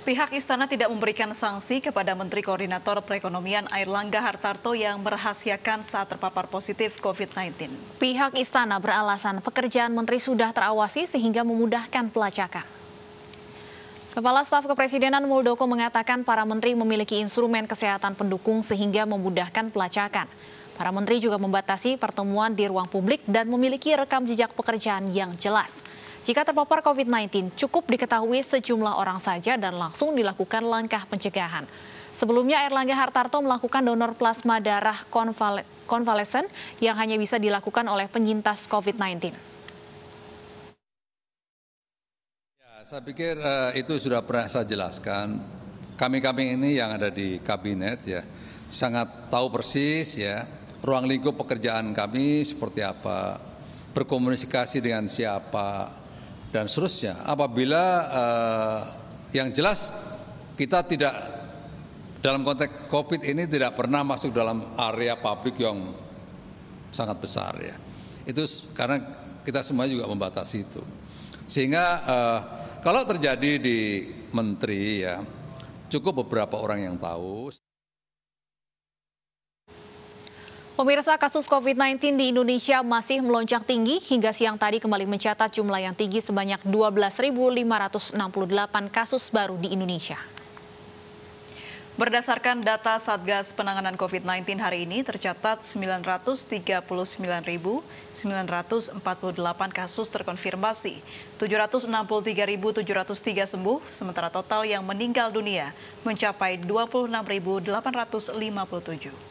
Pihak istana tidak memberikan sanksi kepada Menteri Koordinator Perekonomian Langga Hartarto yang merahasiakan saat terpapar positif COVID-19. Pihak istana beralasan pekerjaan menteri sudah terawasi sehingga memudahkan pelacakan. Kepala Staf Kepresidenan Muldoko mengatakan para menteri memiliki instrumen kesehatan pendukung sehingga memudahkan pelacakan. Para menteri juga membatasi pertemuan di ruang publik dan memiliki rekam jejak pekerjaan yang jelas. Jika terpapar COVID-19, cukup diketahui sejumlah orang saja dan langsung dilakukan langkah pencegahan. Sebelumnya Erlangga Hartarto melakukan donor plasma darah konvalesen yang hanya bisa dilakukan oleh penyintas COVID-19. Ya, saya pikir uh, itu sudah pernah saya jelaskan. Kami-kami ini yang ada di kabinet ya sangat tahu persis ya ruang lingkup pekerjaan kami seperti apa, berkomunikasi dengan siapa, dan seterusnya. Apabila uh, yang jelas kita tidak dalam konteks COVID ini tidak pernah masuk dalam area publik yang sangat besar ya. Itu karena kita semua juga membatasi itu. Sehingga uh, kalau terjadi di menteri ya cukup beberapa orang yang tahu. Pemirsa kasus COVID-19 di Indonesia masih melonjak tinggi hingga siang tadi kembali mencatat jumlah yang tinggi sebanyak 12.568 kasus baru di Indonesia. Berdasarkan data Satgas Penanganan COVID-19 hari ini tercatat 939.948 kasus terkonfirmasi, 763.703 sembuh, sementara total yang meninggal dunia mencapai 26.857.